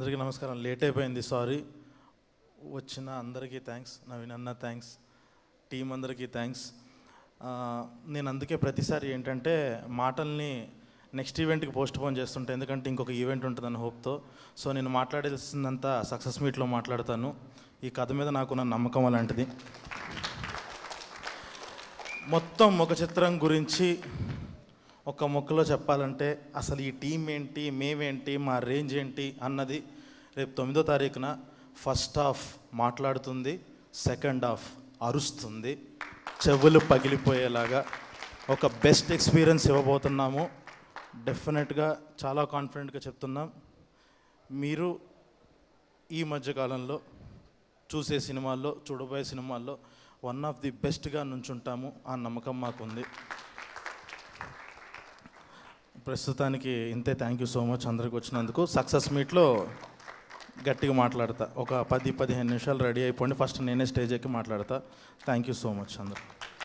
అందరికీ నమస్కారం లేట్ అయిపోయింది సారీ వచ్చిన అందరికీ థ్యాంక్స్ నవీన్ అన్న థ్యాంక్స్ టీం అందరికీ థ్యాంక్స్ నేను అందుకే ప్రతిసారి ఏంటంటే మాటల్ని నెక్స్ట్ ఈవెంట్కి పోస్ట్ పోన్ ఎందుకంటే ఇంకొక ఈవెంట్ ఉంటుందని హోప్తో సో నేను మాట్లాడాల్సిందంతా సక్సెస్ మీట్లో మాట్లాడతాను ఈ కథ మీద నాకున్న నమ్మకం అలాంటిది మొత్తం ఒక చిత్రం గురించి ఒక మొక్కలో చెప్పాలంటే అసలు ఈ టీం ఏంటి మేమేంటి మా రేంజ్ ఏంటి అన్నది రేపు తొమ్మిదో తారీఖున ఫస్ట్ హాఫ్ మాట్లాడుతుంది సెకండ్ హాఫ్ అరుస్తుంది చెవులు పగిలిపోయేలాగా ఒక బెస్ట్ ఎక్స్పీరియన్స్ ఇవ్వబోతున్నాము డెఫినెట్గా చాలా కాన్ఫిడెంట్గా చెప్తున్నాం మీరు ఈ మధ్యకాలంలో చూసే సినిమాల్లో చూడబోయే సినిమాల్లో వన్ ఆఫ్ ది బెస్ట్గా నుంచుంటాము ఆ నమ్మకం మాకుంది ప్రస్తుతానికి ఇంతే థ్యాంక్ యూ సో మచ్ అందరికి వచ్చినందుకు సక్సెస్ మీట్లో గట్టిగా మాట్లాడతా ఒక పది పదిహేను నిమిషాలు రెడీ అయిపోండి ఫస్ట్ నేనే స్టేజ్ ఎక్కి మాట్లాడతా థ్యాంక్ యూ సో మచ్ అందరూ